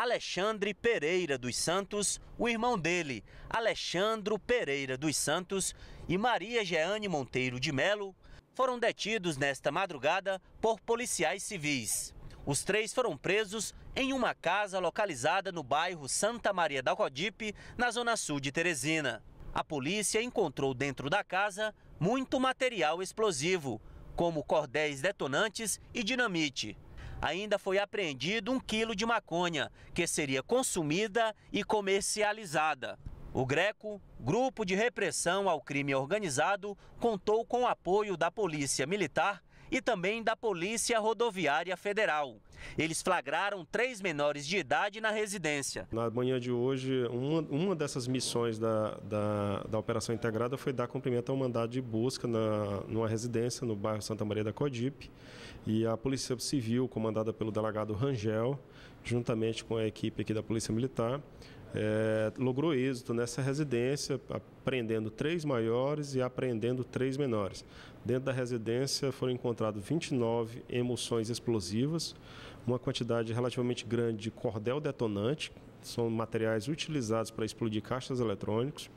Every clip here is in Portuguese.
Alexandre Pereira dos Santos, o irmão dele, Alexandre Pereira dos Santos, e Maria Jeane Monteiro de Melo foram detidos nesta madrugada por policiais civis. Os três foram presos em uma casa localizada no bairro Santa Maria da Codipe, na zona sul de Teresina. A polícia encontrou dentro da casa muito material explosivo, como cordéis detonantes e dinamite ainda foi apreendido um quilo de maconha, que seria consumida e comercializada. O GRECO, Grupo de Repressão ao Crime Organizado, contou com o apoio da Polícia Militar e também da Polícia Rodoviária Federal. Eles flagraram três menores de idade na residência. Na manhã de hoje, uma, uma dessas missões da, da, da operação integrada foi dar cumprimento ao mandado de busca na, numa residência no bairro Santa Maria da Codip. E a Polícia Civil, comandada pelo delegado Rangel, juntamente com a equipe aqui da Polícia Militar, é, logrou êxito nessa residência, apreendendo três maiores e apreendendo três menores. Dentro da residência foram encontrados 29 emulsões explosivas, uma quantidade relativamente grande de cordel detonante, são materiais utilizados para explodir caixas eletrônicos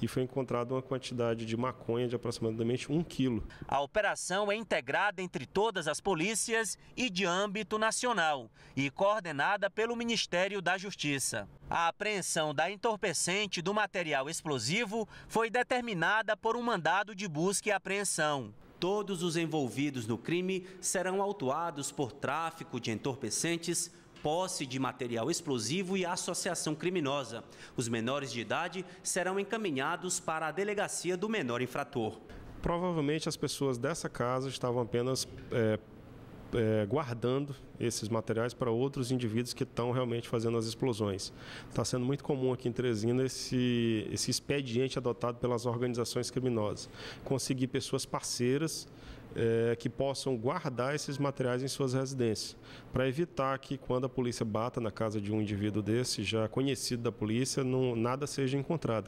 e foi encontrada uma quantidade de maconha de aproximadamente um quilo. A operação é integrada entre todas as polícias e de âmbito nacional e coordenada pelo Ministério da Justiça. A apreensão da entorpecente do material explosivo foi determinada por um mandado de busca e apreensão. Todos os envolvidos no crime serão autuados por tráfico de entorpecentes, posse de material explosivo e associação criminosa. Os menores de idade serão encaminhados para a delegacia do menor infrator. Provavelmente as pessoas dessa casa estavam apenas é, é, guardando esses materiais para outros indivíduos que estão realmente fazendo as explosões. Está sendo muito comum aqui em Teresina esse, esse expediente adotado pelas organizações criminosas. Conseguir pessoas parceiras é, que possam guardar esses materiais em suas residências, para evitar que quando a polícia bata na casa de um indivíduo desse, já conhecido da polícia, não, nada seja encontrado.